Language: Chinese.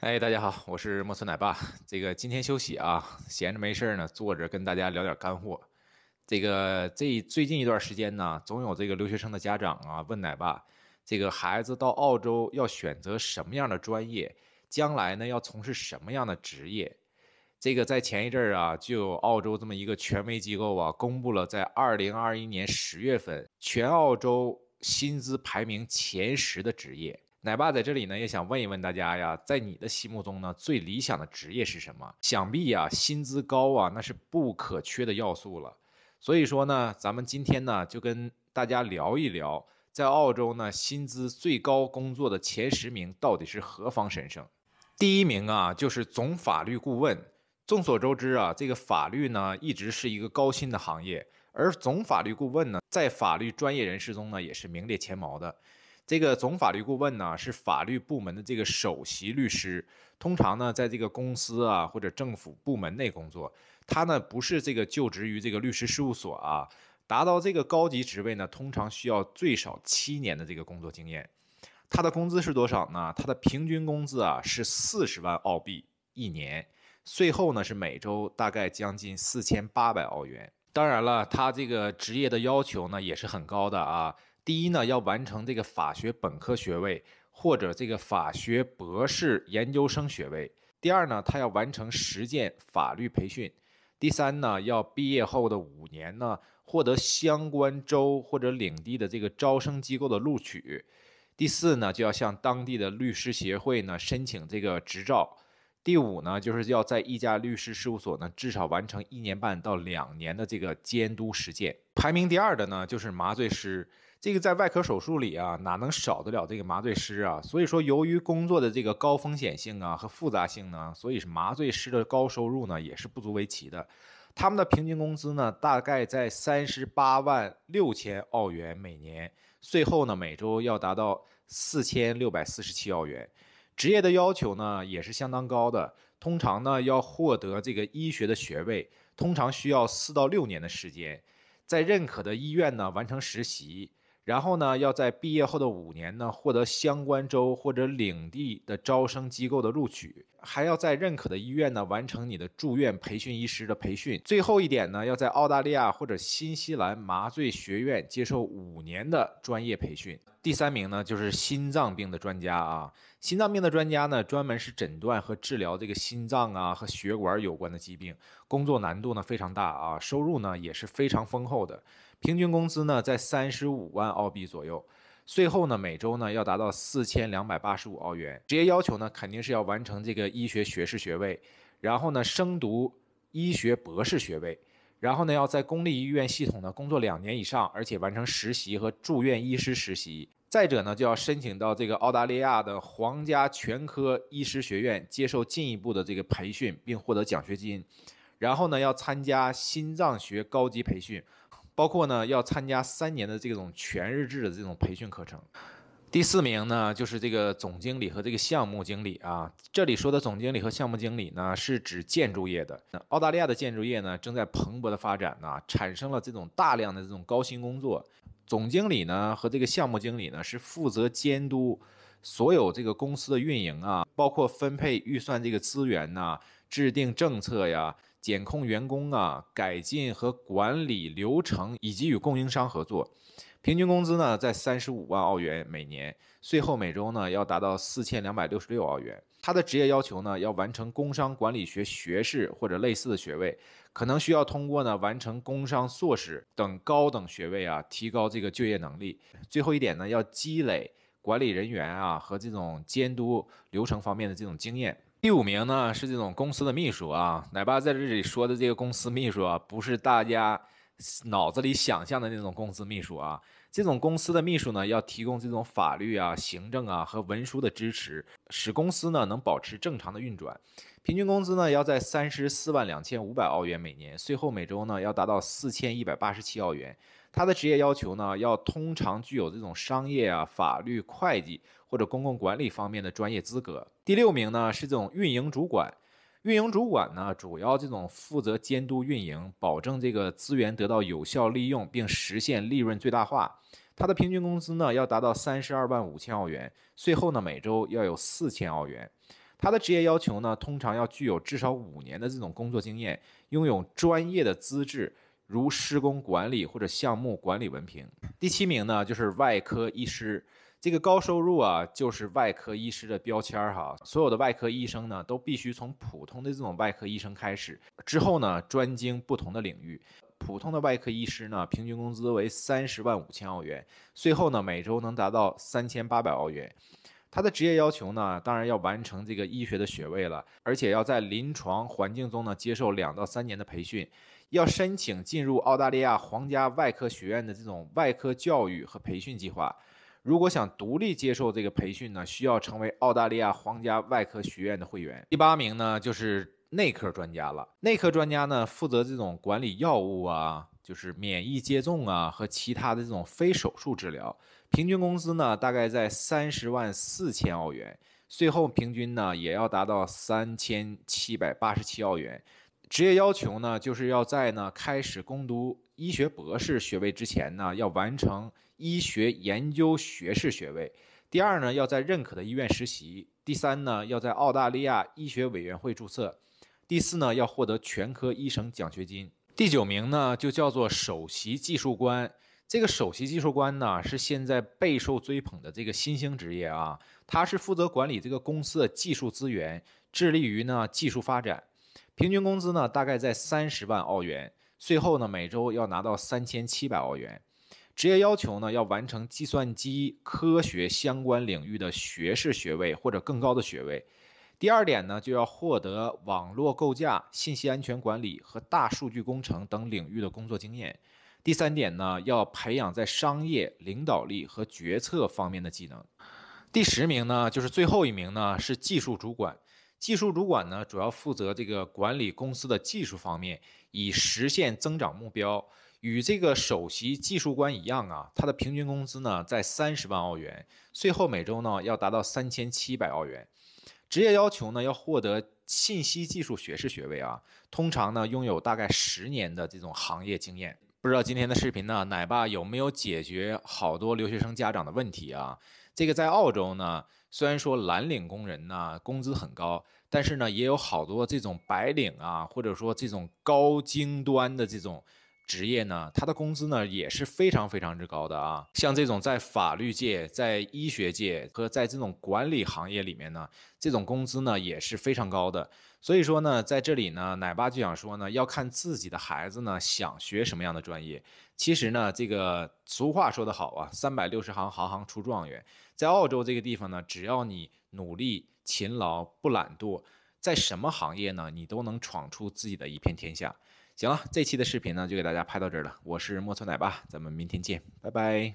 哎，大家好，我是墨村奶爸。这个今天休息啊，闲着没事呢，坐着跟大家聊点干货。这个这最近一段时间呢，总有这个留学生的家长啊问奶爸，这个孩子到澳洲要选择什么样的专业，将来呢要从事什么样的职业。这个在前一阵儿啊，就有澳洲这么一个权威机构啊，公布了在二零二一年十月份全澳洲薪资排名前十的职业。奶爸在这里呢，也想问一问大家呀，在你的心目中呢，最理想的职业是什么？想必呀，薪资高啊，那是不可缺的要素了。所以说呢，咱们今天呢，就跟大家聊一聊，在澳洲呢，薪资最高工作的前十名到底是何方神圣？第一名啊，就是总法律顾问。众所周知啊，这个法律呢，一直是一个高薪的行业，而总法律顾问呢，在法律专业人士中呢，也是名列前茅的。这个总法律顾问呢，是法律部门的这个首席律师，通常呢，在这个公司啊或者政府部门内工作。他呢，不是这个就职于这个律师事务所啊。达到这个高级职位呢，通常需要最少七年的这个工作经验。他的工资是多少呢？他的平均工资啊是四十万澳币一年，税后呢是每周大概将近四千八百澳元。当然了，他这个职业的要求呢也是很高的啊。第一呢，要完成这个法学本科学位或者这个法学博士研究生学位。第二呢，他要完成实践法律培训。第三呢，要毕业后的五年呢，获得相关州或者领地的这个招生机构的录取。第四呢，就要向当地的律师协会呢申请这个执照。第五呢，就是要在一家律师事务所呢至少完成一年半到两年的这个监督实践。排名第二的呢，就是麻醉师。这个在外科手术里啊，哪能少得了这个麻醉师啊？所以说，由于工作的这个高风险性啊和复杂性呢，所以是麻醉师的高收入呢也是不足为奇的。他们的平均工资呢，大概在三十八万六千澳元每年，最后呢，每周要达到四千六百四十七澳元。职业的要求呢，也是相当高的。通常呢，要获得这个医学的学位，通常需要四到六年的时间，在认可的医院呢完成实习。然后呢，要在毕业后的五年呢，获得相关州或者领地的招生机构的录取。还要在认可的医院呢完成你的住院培训医师的培训。最后一点呢，要在澳大利亚或者新西兰麻醉学院接受五年的专业培训。第三名呢，就是心脏病的专家啊。心脏病的专家呢，专门是诊断和治疗这个心脏啊和血管有关的疾病，工作难度呢非常大啊，收入呢也是非常丰厚的，平均工资呢在三十五万澳币左右。最后呢，每周呢要达到四千两百八十五澳元。职业要求呢，肯定是要完成这个医学学士学位，然后呢，升读医学博士学位，然后呢，要在公立医院系统呢工作两年以上，而且完成实习和住院医师实习。再者呢，就要申请到这个澳大利亚的皇家全科医师学院接受进一步的这个培训，并获得奖学金。然后呢，要参加心脏学高级培训。包括呢，要参加三年的这种全日制的这种培训课程。第四名呢，就是这个总经理和这个项目经理啊。这里说的总经理和项目经理呢，是指建筑业的。澳大利亚的建筑业呢，正在蓬勃的发展呢，产生了这种大量的这种高薪工作。总经理呢和这个项目经理呢，是负责监督所有这个公司的运营啊，包括分配预算这个资源呐，制定政策呀。检控员工啊，改进和管理流程，以及与供应商合作。平均工资呢，在三十五万澳元每年。税后每周呢，要达到四千两百六十六澳元。他的职业要求呢，要完成工商管理学学士或者类似的学位，可能需要通过呢，完成工商硕士等高等学位啊，提高这个就业能力。最后一点呢，要积累管理人员啊和这种监督流程方面的这种经验。第五名呢是这种公司的秘书啊，奶爸在这里说的这个公司秘书啊，不是大家。脑子里想象的那种公司秘书啊，这种公司的秘书呢，要提供这种法律啊、行政啊和文书的支持，使公司呢能保持正常的运转。平均工资呢要在三十四万两千五百澳元每年，税后每周呢要达到四千一百八十七澳元。他的职业要求呢，要通常具有这种商业啊、法律、会计或者公共管理方面的专业资格。第六名呢是这种运营主管。运营主管呢，主要这种负责监督运营，保证这个资源得到有效利用，并实现利润最大化。他的平均工资呢，要达到三十二万五千澳元，税后呢，每周要有四千澳元。他的职业要求呢，通常要具有至少五年的这种工作经验，拥有专业的资质，如施工管理或者项目管理文凭。第七名呢，就是外科医师。这个高收入啊，就是外科医师的标签儿哈。所有的外科医生呢，都必须从普通的这种外科医生开始，之后呢，专精不同的领域。普通的外科医师呢，平均工资为三十万五千澳元，最后呢，每周能达到三千八百澳元。他的职业要求呢，当然要完成这个医学的学位了，而且要在临床环境中呢，接受两到三年的培训，要申请进入澳大利亚皇家外科学院的这种外科教育和培训计划。如果想独立接受这个培训呢，需要成为澳大利亚皇家外科学院的会员。第八名呢，就是内科专家了。内科专家呢，负责这种管理药物啊，就是免疫接种啊和其他的这种非手术治疗。平均工资呢，大概在三十万四千澳元，最后平均呢，也要达到三千七百八十七澳元。职业要求呢，就是要在呢开始攻读医学博士学位之前呢，要完成。医学研究学士学位。第二呢，要在认可的医院实习。第三呢，要在澳大利亚医学委员会注册。第四呢，要获得全科医生奖学金。第九名呢，就叫做首席技术官。这个首席技术官呢，是现在备受追捧的这个新兴职业啊。他是负责管理这个公司的技术资源，致力于呢技术发展。平均工资呢，大概在三十万澳元。最后呢，每周要拿到三千七百澳元。职业要求呢，要完成计算机科学相关领域的学士学位或者更高的学位。第二点呢，就要获得网络构架、信息安全管理和大数据工程等领域的工作经验。第三点呢，要培养在商业领导力和决策方面的技能。第十名呢，就是最后一名呢，是技术主管。技术主管呢，主要负责这个管理公司的技术方面，以实现增长目标。与这个首席技术官一样啊，他的平均工资呢在三十万澳元，最后每周呢要达到三千七百澳元。职业要求呢要获得信息技术学士学位啊，通常呢拥有大概十年的这种行业经验。不知道今天的视频呢，奶爸有没有解决好多留学生家长的问题啊？这个在澳洲呢，虽然说蓝领工人呢工资很高，但是呢也有好多这种白领啊，或者说这种高精端的这种。职业呢，他的工资呢也是非常非常之高的啊。像这种在法律界、在医学界和在这种管理行业里面呢，这种工资呢也是非常高的。所以说呢，在这里呢，奶爸就想说呢，要看自己的孩子呢想学什么样的专业。其实呢，这个俗话说得好啊，“三百六十行，行行出状元”。在澳洲这个地方呢，只要你努力、勤劳、不懒惰，在什么行业呢，你都能闯出自己的一片天下。行了，这期的视频呢，就给大家拍到这儿了。我是莫错奶爸，咱们明天见，拜拜。